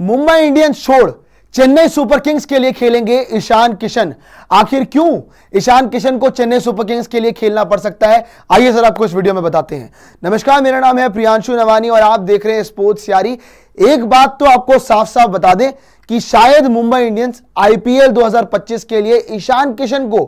Mumbai Indians छोड़ Chennai super kings के लिए खेलेंगे ईशान किशन आखिर क्यों ईशान किशन को चेन्नई सुपर किंग्स के लिए खेलना पड़ सकता है आइए सर आपको इस वीडियो में बताते हैं नमस्कार मेरा नाम है प्रियांशु नवानी और आप देख रहे हैं स्पोर्ट्स यारी एक बात तो आपको साफ साफ बता दें कि शायद मुंबई इंडियंस आईपीएल 2025 के लिए ईशान किशन को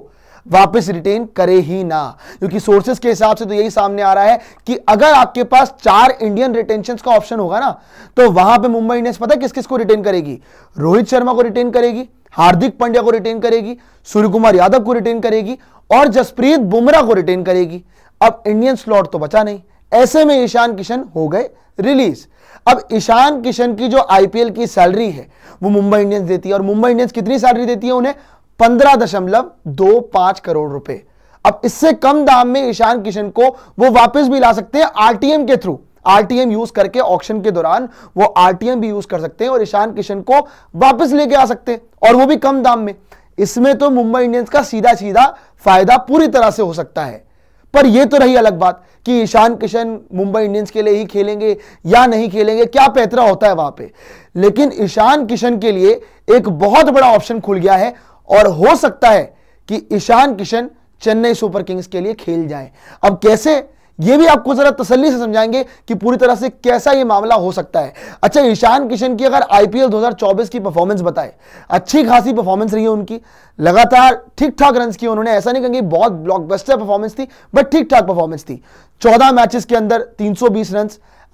वापस रिटेन करे ही ना क्योंकि सोर्सेस के हिसाब से तो यही सामने आ रहा है कि अगर आपके पास चार इंडियन रिटेंशन का ऑप्शन होगा ना तो वहां पे मुंबई इंडियंस पता किस किस को रिटेन करेगी रोहित शर्मा को रिटेन करेगी हार्दिक पांड्या को रिटेन करेगी सूर्य कुमार यादव को रिटेन करेगी और जसप्रीत बुमराह को रिटेन करेगी अब इंडियन स्लॉट तो बचा नहीं ऐसे में ईशान किशन हो गए रिलीज अब ईशान किशन की जो आईपीएल की सैलरी है वो मुंबई इंडियंस देती है और मुंबई इंडियंस कितनी सैलरी देती है उन्हें पंद्रह दशमलव दो पांच करोड़ रुपए अब इससे कम दाम में ईशान किशन को वो वापस भी ला सकते हैं आरटीएम के थ्रू आरटीएम यूज करके ऑक्शन के दौरान वो आरटीएम भी यूज कर सकते हैं और ईशान किशन को वापस लेके आ सकते हैं और वो भी कम दाम में इसमें तो मुंबई इंडियंस का सीधा सीधा फायदा पूरी तरह से हो सकता है पर यह तो रही अलग बात कि ईशान किशन मुंबई इंडियंस के लिए ही खेलेंगे या नहीं खेलेंगे क्या पैतरा होता है वहां पे लेकिन ईशान किशन के लिए एक बहुत बड़ा ऑप्शन खुल गया है और हो सकता है कि ईशान किशन चेन्नई सुपर किंग्स के लिए खेल जाए अब कैसे ये भी आपको जरा तसल्ली से समझाएंगे कि पूरी तरह से कैसा ये मामला हो सकता है अच्छा ईशान किशन की अगर आईपीएल 2024 की परफॉर्मेंस बताए अच्छी खासी परफॉर्मेंस रही है उनकी लगातार ठीक ठाक रन की उन्होंने ऐसा नहीं कहेंगे बहुत ब्लॉकबस्टर परफॉर्मेंस थी बट ठीक ठाक परफॉर्मेंस थी चौदह मैचेस के अंदर 320 रन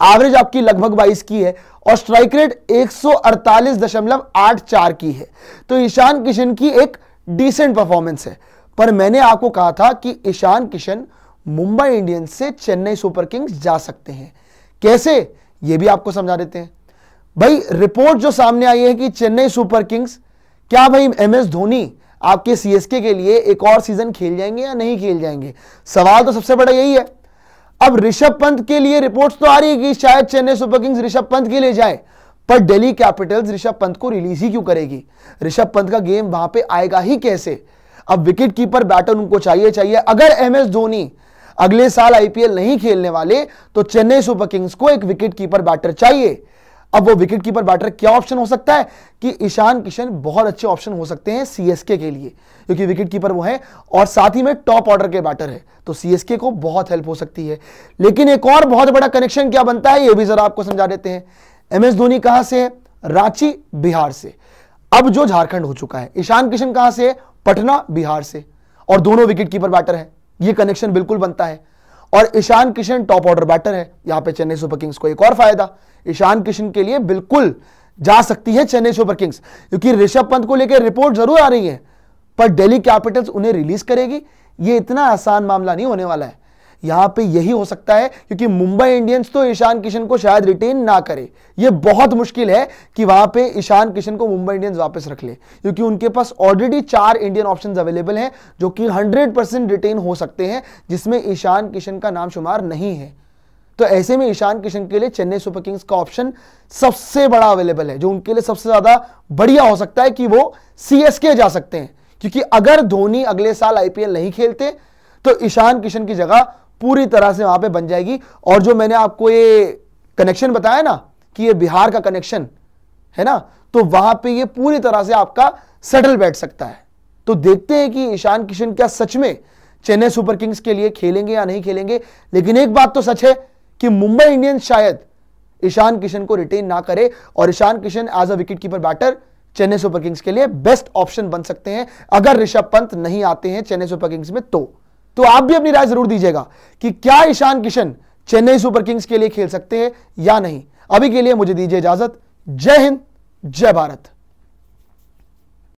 एवरेज आपकी लगभग 22 की है और स्ट्राइक रेट 148.84 की है तो ईशान किशन की एक डिसेंट परफॉर्मेंस है पर मैंने आपको कहा था कि ईशान किशन मुंबई इंडियंस से चेन्नई सुपर किंग्स जा सकते हैं कैसे यह भी आपको समझा देते हैं भाई रिपोर्ट जो सामने आई है कि चेन्नई सुपर किंग्स क्या भाई एम एस धोनी आपके सीएसके के लिए एक और सीजन खेल जाएंगे या नहीं खेल जाएंगे सवाल तो सबसे बड़ा यही है अब ऋषभ पंत के लिए रिपोर्ट्स तो आ रही है कि शायद चेन्नई सुपर किंग्स ऋषभ पंत के लिए जाए पर दिल्ली कैपिटल्स ऋषभ पंत को रिलीज ही क्यों करेगी ऋषभ पंत का गेम वहां पे आएगा ही कैसे अब विकेट कीपर बैटर उनको चाहिए चाहिए अगर एम एस धोनी अगले साल आईपीएल नहीं खेलने वाले तो चेन्नई सुपर किंग्स को एक विकेट कीपर बैटर चाहिए अब वो विकेट कीपर बैटर क्या ऑप्शन हो सकता है कि ईशान किशन बहुत अच्छे ऑप्शन हो सकते हैं सीएसके के लिए क्योंकि विकेट कीपर वो है और साथ ही में टॉप ऑर्डर के बैटर है तो सीएसके को बहुत हेल्प हो सकती है लेकिन एक और बहुत बड़ा कनेक्शन क्या बनता है ये भी जरा आपको समझा देते हैं एम एस धोनी कहां से रांची बिहार से अब जो झारखंड हो चुका है ईशान किशन कहां से है पटना बिहार से और दोनों विकेट कीपर बैटर है यह कनेक्शन बिल्कुल बनता है और Ishan Kishan top order batter है यहां पे चेन्नई सुपर किंग्स को एक और फायदा ईशान किशन के लिए बिल्कुल जा सकती है चेन्नई सुपर किंग्स क्योंकि ऋषभ पंत को लेकर रिपोर्ट जरूर आ रही है पर डेली कैपिटल्स उन्हें रिलीज करेगी ये इतना आसान मामला नहीं होने वाला है यहां पे यही हो सकता है क्योंकि मुंबई इंडियंस तो ईशान किशन को शायद रिटेन ना करे ये बहुत मुश्किल है कि वहां पे ईशान किशन को मुंबई इंडियंस वापस रख ले क्योंकि उनके पास ऑलरेडी चार इंडियन ऑप्शंस अवेलेबल हैं जो कि 100 परसेंट रिटेन हो सकते हैं जिसमें ईशान किशन का नाम शुमार नहीं है तो ऐसे में ईशान किशन के लिए चेन्नई सुपर किंग्स का ऑप्शन सबसे बड़ा अवेलेबल है जो उनके लिए सबसे ज्यादा बढ़िया हो सकता है कि वो सीएसके जा सकते हैं क्योंकि अगर धोनी अगले साल आईपीएल नहीं खेलते तो ईशान किशन की जगह पूरी तरह से वहां पे बन जाएगी और जो मैंने आपको ये कनेक्शन बताया ना कि ये बिहार का कनेक्शन है ना तो वहां पे ये पूरी तरह से आपका सेटल बैठ सकता है तो देखते हैं कि ईशान किशन क्या सच में चेन्नई सुपर किंग्स के लिए खेलेंगे या नहीं खेलेंगे लेकिन एक बात तो सच है कि मुंबई इंडियंस शायद ईशान किशन को रिटेन ना करे और Ishan Kishan as a wicket keeper batter Chennai super kings के लिए बेस्ट ऑप्शन बन सकते हैं अगर ऋषभ पंत नहीं आते हैं चेन्नई सुपर किंग्स में तो तो आप भी अपनी राय जरूर दीजिएगा कि क्या ईशान किशन चेन्नई सुपर किंग्स के लिए खेल सकते हैं या नहीं अभी के लिए मुझे दीजिए इजाजत जय हिंद जय भारत